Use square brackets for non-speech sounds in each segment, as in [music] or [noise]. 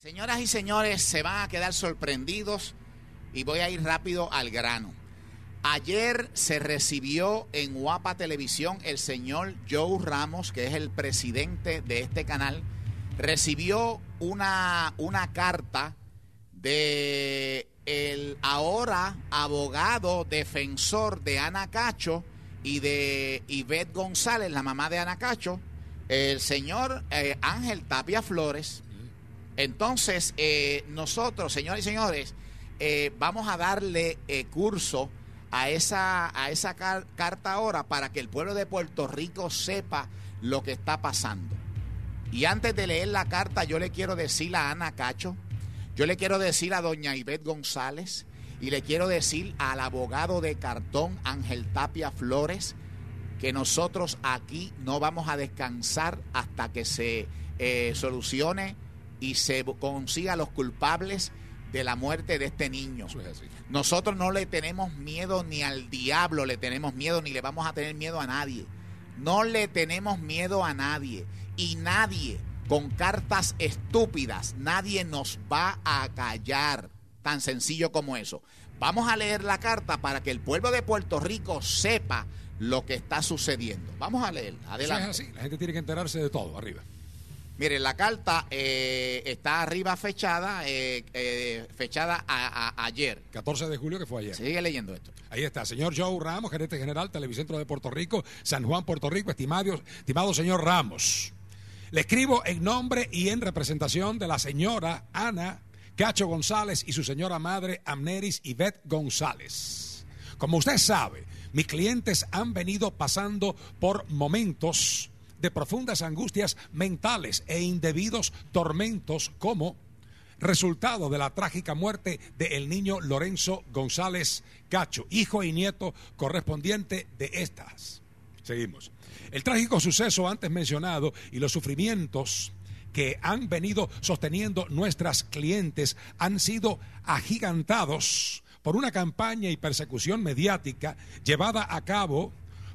Señoras y señores, se van a quedar sorprendidos y voy a ir rápido al grano. Ayer se recibió en Guapa Televisión el señor Joe Ramos, que es el presidente de este canal, recibió una, una carta de el ahora abogado defensor de Ana Cacho y de Ivette González, la mamá de Ana Cacho, el señor eh, Ángel Tapia Flores entonces, eh, nosotros, señores y señores, eh, vamos a darle eh, curso a esa, a esa carta ahora para que el pueblo de Puerto Rico sepa lo que está pasando. Y antes de leer la carta, yo le quiero decir a Ana Cacho, yo le quiero decir a doña Ivette González y le quiero decir al abogado de cartón Ángel Tapia Flores que nosotros aquí no vamos a descansar hasta que se solucione y se consiga los culpables de la muerte de este niño. Nosotros no le tenemos miedo ni al diablo, le tenemos miedo, ni le vamos a tener miedo a nadie. No le tenemos miedo a nadie. Y nadie, con cartas estúpidas, nadie nos va a callar. Tan sencillo como eso. Vamos a leer la carta para que el pueblo de Puerto Rico sepa lo que está sucediendo. Vamos a leer. Adelante. es así. La gente tiene que enterarse de todo. Arriba. Mire, la carta eh, está arriba fechada, eh, eh, fechada a, ayer. 14 de julio, que fue ayer. Sigue leyendo esto. Ahí está, señor Joe Ramos, gerente general Televicentro de Puerto Rico, San Juan, Puerto Rico, estimado, estimado señor Ramos. Le escribo en nombre y en representación de la señora Ana Cacho González y su señora madre Amneris Yvette González. Como usted sabe, mis clientes han venido pasando por momentos de profundas angustias mentales e indebidos tormentos como resultado de la trágica muerte del niño Lorenzo González Cacho, hijo y nieto correspondiente de estas. Seguimos. El trágico suceso antes mencionado y los sufrimientos que han venido sosteniendo nuestras clientes han sido agigantados por una campaña y persecución mediática llevada a cabo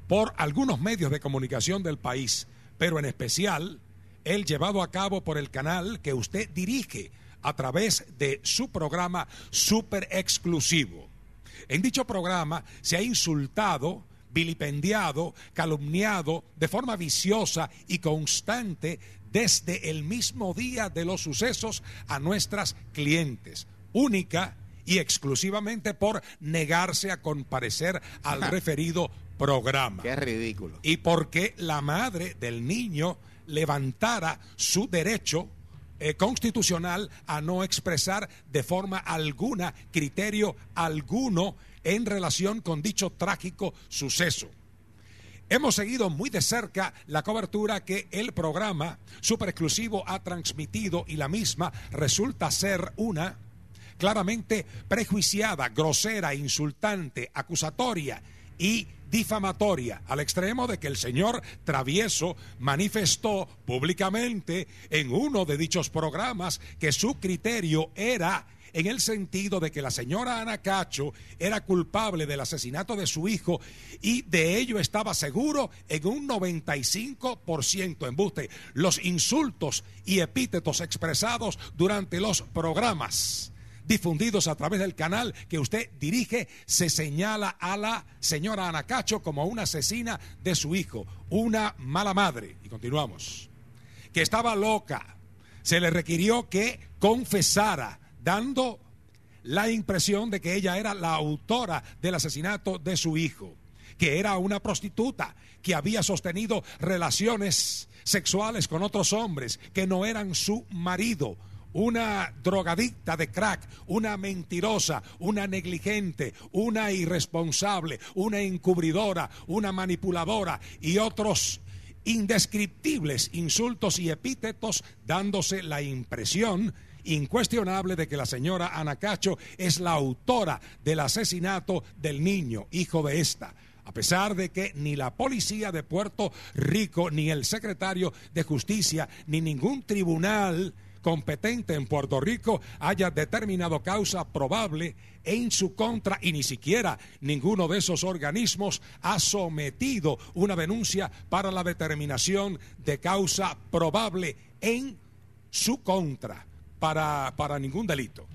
por algunos medios de comunicación del país pero en especial el llevado a cabo por el canal que usted dirige a través de su programa super exclusivo. En dicho programa se ha insultado, vilipendiado, calumniado de forma viciosa y constante desde el mismo día de los sucesos a nuestras clientes, única y exclusivamente por negarse a comparecer al [laughs] referido programa. Qué ridículo. Y porque la madre del niño levantara su derecho eh, constitucional a no expresar de forma alguna criterio alguno en relación con dicho trágico suceso. Hemos seguido muy de cerca la cobertura que el programa super exclusivo ha transmitido y la misma resulta ser una claramente prejuiciada, grosera, insultante, acusatoria y difamatoria, al extremo de que el señor Travieso manifestó públicamente en uno de dichos programas que su criterio era en el sentido de que la señora Ana Cacho era culpable del asesinato de su hijo y de ello estaba seguro en un 95% embuste. Los insultos y epítetos expresados durante los programas difundidos a través del canal que usted dirige, se señala a la señora Anacacho como una asesina de su hijo, una mala madre. Y continuamos. Que estaba loca. Se le requirió que confesara, dando la impresión de que ella era la autora del asesinato de su hijo, que era una prostituta, que había sostenido relaciones sexuales con otros hombres que no eran su marido una drogadicta de crack, una mentirosa, una negligente, una irresponsable, una encubridora, una manipuladora y otros indescriptibles insultos y epítetos dándose la impresión incuestionable de que la señora Ana Cacho es la autora del asesinato del niño, hijo de esta a pesar de que ni la policía de Puerto Rico, ni el secretario de Justicia, ni ningún tribunal competente en Puerto Rico haya determinado causa probable en su contra y ni siquiera ninguno de esos organismos ha sometido una denuncia para la determinación de causa probable en su contra para, para ningún delito.